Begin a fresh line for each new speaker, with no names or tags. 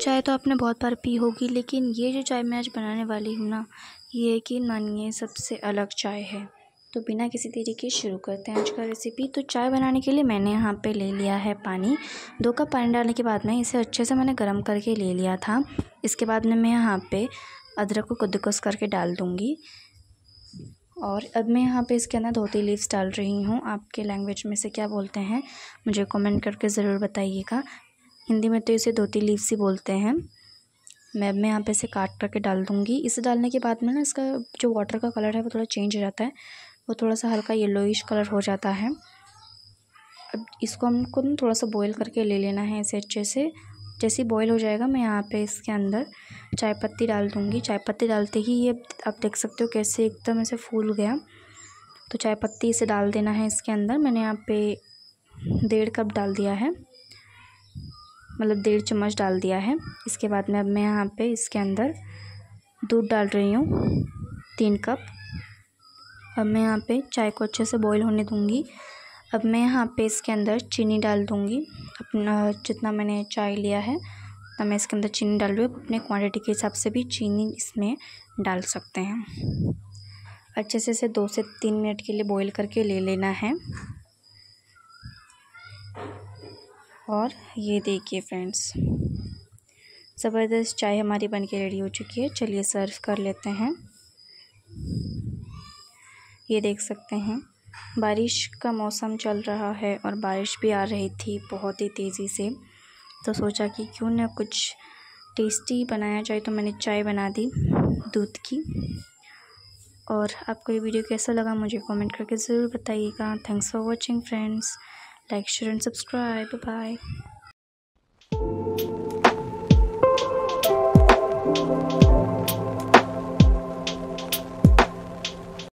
चाय तो आपने बहुत बार पी होगी लेकिन ये जो चाय मैं आज बनाने वाली हूँ ना ये कि मानिए सबसे अलग चाय है तो बिना किसी देरी के शुरू करते हैं आज का रेसिपी तो चाय बनाने के लिए मैंने यहाँ पे ले लिया है पानी दो कप पानी डालने के बाद में इसे अच्छे से मैंने गर्म करके ले लिया था इसके बाद में मैं यहाँ पे अदरक को कद्दूकस करके डाल दूँगी और अब मैं यहाँ पे इसके अंदर धोती लीव्स डाल रही हूँ आपके लैंग्वेज में से क्या बोलते हैं मुझे कमेंट करके ज़रूर बताइएगा हिंदी में तो इसे धोती लीव्स ही बोलते हैं मैं अब मैं यहाँ पे इसे काट करके डाल दूँगी इसे डालने के बाद में ना इसका जो वाटर का कलर है वो थोड़ा चेंज हो जाता है वो थोड़ा सा हल्का येलोइश कलर हो जाता है अब इसको हमको थोड़ा सा बॉयल करके ले लेना है इसे अच्छे से जैसे ही बॉईल हो जाएगा मैं यहाँ पे इसके अंदर चाय पत्ती डाल दूँगी चाय पत्ती डालते ही ये आप देख सकते हो कैसे एकदम ऐसे फूल गया तो चाय पत्ती इसे डाल देना है इसके अंदर मैंने यहाँ पे डेढ़ कप डाल दिया है मतलब डेढ़ चम्मच डाल दिया है इसके बाद में अब मैं यहाँ पर इसके अंदर दूध डाल रही हूँ तीन कप अब मैं यहाँ पर चाय को अच्छे से बॉयल होने दूँगी अब मैं यहाँ पे इसके अंदर चीनी डाल दूँगी अपना जितना मैंने चाय लिया है तो मैं इसके अंदर चीनी डाल रही हूँ अपने क्वांटिटी के हिसाब से भी चीनी इसमें डाल सकते हैं अच्छे से इसे दो से तीन मिनट के लिए बॉईल करके ले लेना है और ये देखिए फ्रेंड्स ज़बरदस्त चाय हमारी बन के रेडी हो चुकी है चलिए सर्व कर लेते हैं ये देख सकते हैं बारिश का मौसम चल रहा है और बारिश भी आ रही थी बहुत ही तेज़ी से तो सोचा कि क्यों ना कुछ टेस्टी बनाया जाए तो मैंने चाय बना दी दूध की और आपको ये वीडियो कैसा लगा मुझे कमेंट करके ज़रूर बताइएगा thanks for watching friends like share and subscribe bye